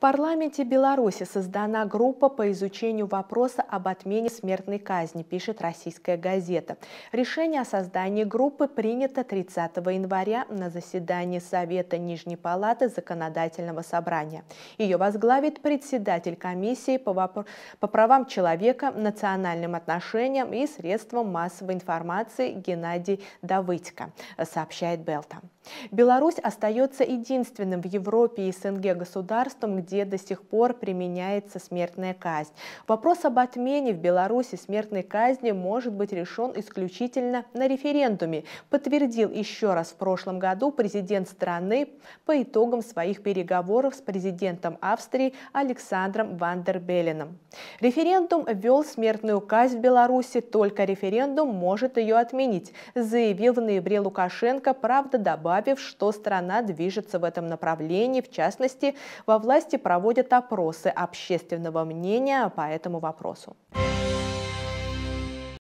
парламенте Беларуси создана группа по изучению вопроса об отмене смертной казни, пишет российская газета. Решение о создании группы принято 30 января на заседании Совета Нижней Палаты Законодательного собрания. Ее возглавит председатель комиссии по, воп... по правам человека, национальным отношениям и средствам массовой информации Геннадий Давыдько, сообщает Белта. Беларусь остается единственным в Европе и СНГ государством, где где до сих пор применяется смертная казнь. Вопрос об отмене в Беларуси смертной казни может быть решен исключительно на референдуме, подтвердил еще раз в прошлом году президент страны по итогам своих переговоров с президентом Австрии Александром Вандербелленом. Референдум ввел смертную казнь в Беларуси, только референдум может ее отменить, заявил в ноябре Лукашенко, правда добавив, что страна движется в этом направлении, в частности, во власти проводят опросы общественного мнения по этому вопросу.